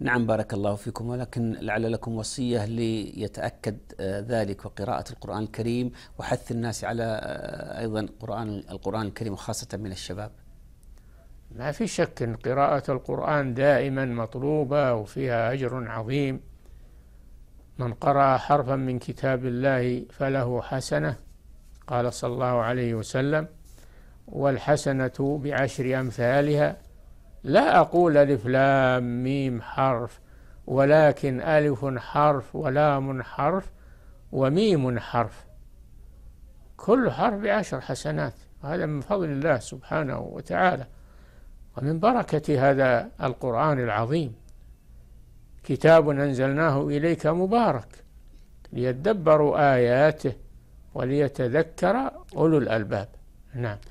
نعم بارك الله فيكم ولكن لعل لكم وصية ليتأكد آه، ذلك وقراءة القرآن الكريم وحث الناس على آه، أيضا قرآن القرآن الكريم وخاصة من الشباب ما في شك أن قراءة القرآن دائما مطلوبة وفيها أجر عظيم من قرأ حرفا من كتاب الله فله حسنة قال صلى الله عليه وسلم والحسنة بعشر أمثالها لا أقول ألف لام ميم حرف ولكن ألف حرف ولام حرف وميم حرف كل حرف بعشر حسنات وهذا من فضل الله سبحانه وتعالى ومن بركة هذا القرآن العظيم كتاب أنزلناه إليك مبارك ليدبروا آياته وليتذكر أولو الألباب نعم